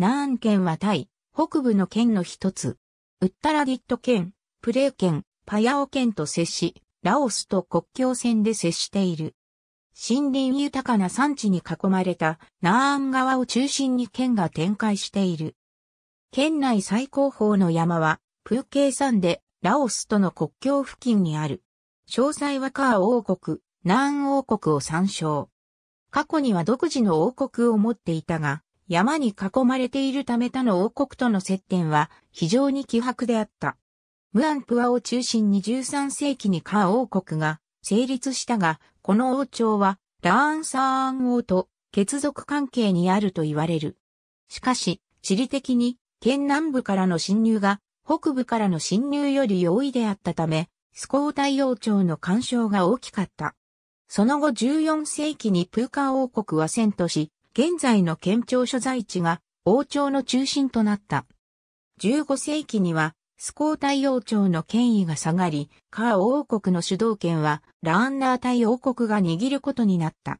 ナーン県はタイ、北部の県の一つ。ウッタラディット県、プレー県、パヤオ県と接し、ラオスと国境線で接している。森林豊かな山地に囲まれたナーン川を中心に県が展開している。県内最高峰の山は、プーケー山で、ラオスとの国境付近にある。詳細はカー王国、ナーン王国を参照。過去には独自の王国を持っていたが、山に囲まれているため他の王国との接点は非常に希薄であった。ムアンプアを中心に13世紀にカー王国が成立したが、この王朝はラーンサーン王と血族関係にあると言われる。しかし、地理的に県南部からの侵入が北部からの侵入より容易であったため、スコー大王朝の干渉が大きかった。その後14世紀にプーカー王国は遷都し、現在の県庁所在地が王朝の中心となった。15世紀には、スコー大王朝の権威が下がり、カー王国の主導権はラーンナー大王国が握ることになった。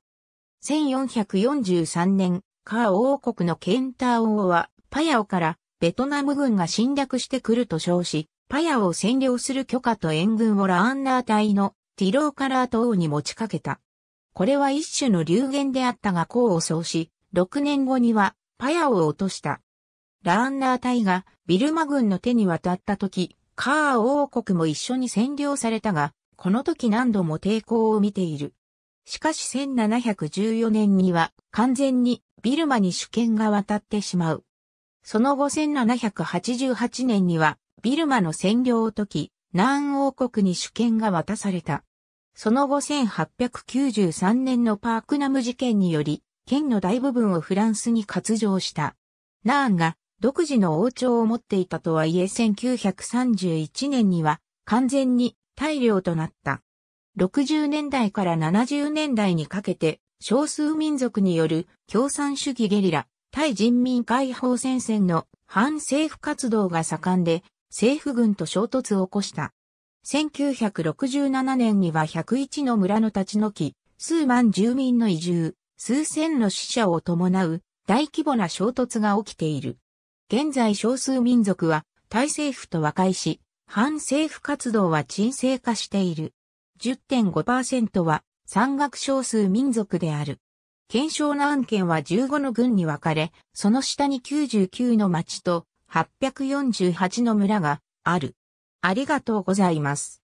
1443年、カー王国のケンター王は、パヤオからベトナム軍が侵略してくると称し、パヤオを占領する許可と援軍をラーンナー隊のティローカラー島に持ちかけた。これは一種の流言であったが功を奏し、6年後にはパヤを落とした。ラーンナー隊がビルマ軍の手に渡った時、カー王国も一緒に占領されたが、この時何度も抵抗を見ている。しかし1714年には完全にビルマに主権が渡ってしまう。その後1788年にはビルマの占領を解き、南王国に主権が渡された。その後1893年のパークナム事件により、県の大部分をフランスに割譲した。ナーンが独自の王朝を持っていたとはいえ1931年には完全に大領となった。60年代から70年代にかけて少数民族による共産主義ゲリラ、対人民解放戦線の反政府活動が盛んで政府軍と衝突を起こした。1967年には101の村の立ち退き、数万住民の移住、数千の死者を伴う大規模な衝突が起きている。現在少数民族は大政府と和解し、反政府活動は沈静化している。10.5%は山岳少数民族である。検証案件は15の郡に分かれ、その下に99の町と848の村がある。ありがとうございます。